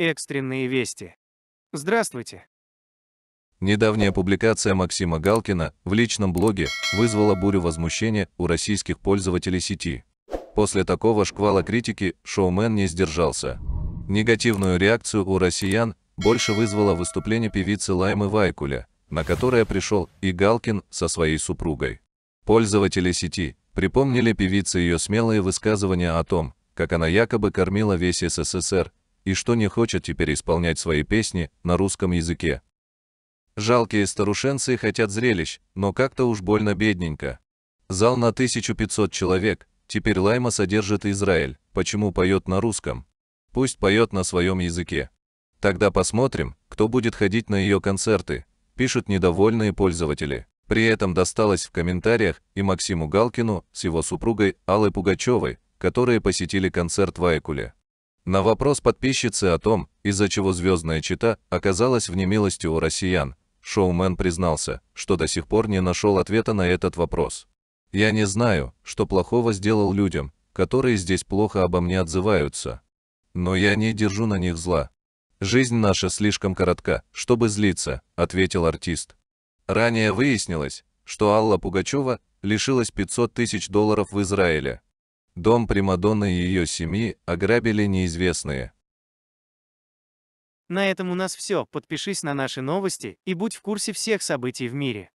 Экстренные вести. Здравствуйте. Недавняя публикация Максима Галкина в личном блоге вызвала бурю возмущения у российских пользователей сети. После такого шквала критики шоумен не сдержался. Негативную реакцию у россиян больше вызвало выступление певицы Лаймы Вайкуля, на которое пришел и Галкин со своей супругой. Пользователи сети припомнили певице ее смелые высказывания о том, как она якобы кормила весь СССР и что не хочет теперь исполнять свои песни на русском языке. Жалкие старушенцы хотят зрелищ, но как-то уж больно бедненько. Зал на 1500 человек, теперь Лайма содержит Израиль, почему поет на русском? Пусть поет на своем языке. Тогда посмотрим, кто будет ходить на ее концерты, пишут недовольные пользователи. При этом досталось в комментариях и Максиму Галкину с его супругой Аллой Пугачевой, которые посетили концерт в Айкуле. На вопрос подписчицы о том, из-за чего «Звездная чита» оказалась в немилости у россиян, шоумен признался, что до сих пор не нашел ответа на этот вопрос. «Я не знаю, что плохого сделал людям, которые здесь плохо обо мне отзываются. Но я не держу на них зла. Жизнь наша слишком коротка, чтобы злиться», — ответил артист. Ранее выяснилось, что Алла Пугачева лишилась 500 тысяч долларов в Израиле дом Примадонны и ее семьи ограбили неизвестные. На этом у нас все. Подпишись на наши новости и будь в курсе всех событий в мире.